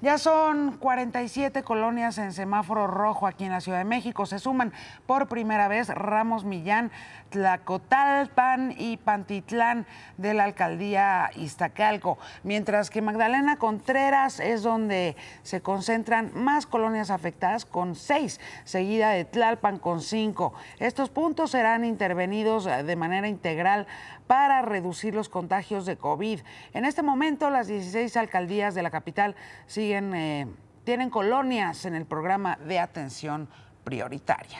Ya son 47 colonias en semáforo rojo aquí en la Ciudad de México. Se suman por primera vez Ramos Millán, Tlacotalpan y Pantitlán de la alcaldía Iztacalco. Mientras que Magdalena Contreras es donde se concentran más colonias afectadas con seis, seguida de Tlalpan con cinco. Estos puntos serán intervenidos de manera integral para reducir los contagios de COVID. En este momento, las 16 alcaldías de la capital siguen eh, tienen colonias en el programa de atención prioritaria.